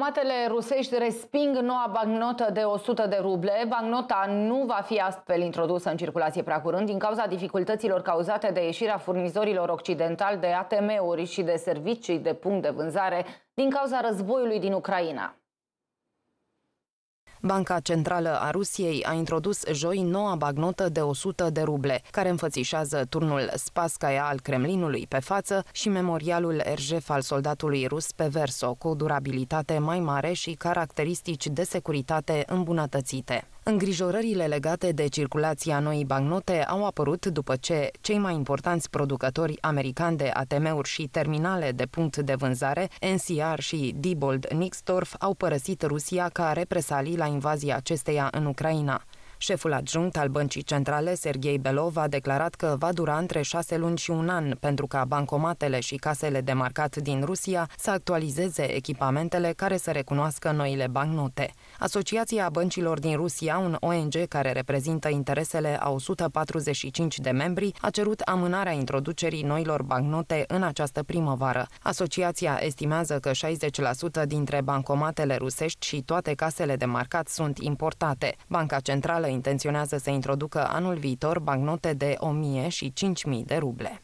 Bancomatele rusești resping noua bancnotă de 100 de ruble. Bancnota nu va fi astfel introdusă în circulație prea curând din cauza dificultăților cauzate de ieșirea furnizorilor occidentali de ATM-uri și de servicii de punct de vânzare din cauza războiului din Ucraina. Banca Centrală a Rusiei a introdus joi noua bagnotă de 100 de ruble, care înfățișează turnul Spaskaya al Kremlinului pe față și memorialul RJF al soldatului rus pe verso, cu durabilitate mai mare și caracteristici de securitate îmbunătățite. Îngrijorările legate de circulația noii bancnote au apărut după ce cei mai importanți producători americani de ATM-uri și terminale de punct de vânzare, NCR și Diebold Nixdorf, au părăsit Rusia ca represalii la invazia acesteia în Ucraina. Șeful adjunct al Băncii Centrale, Serghei Belov, a declarat că va dura între șase luni și un an pentru ca bancomatele și casele de marcat din Rusia să actualizeze echipamentele care să recunoască noile bancnote. Asociația Băncilor din Rusia, un ONG care reprezintă interesele a 145 de membri, a cerut amânarea introducerii noilor bancnote în această primăvară. Asociația estimează că 60% dintre bancomatele rusești și toate casele de marcat sunt importate. Banca Centrală intenționează să introducă anul viitor bancnote de 1000 și 5000 de ruble.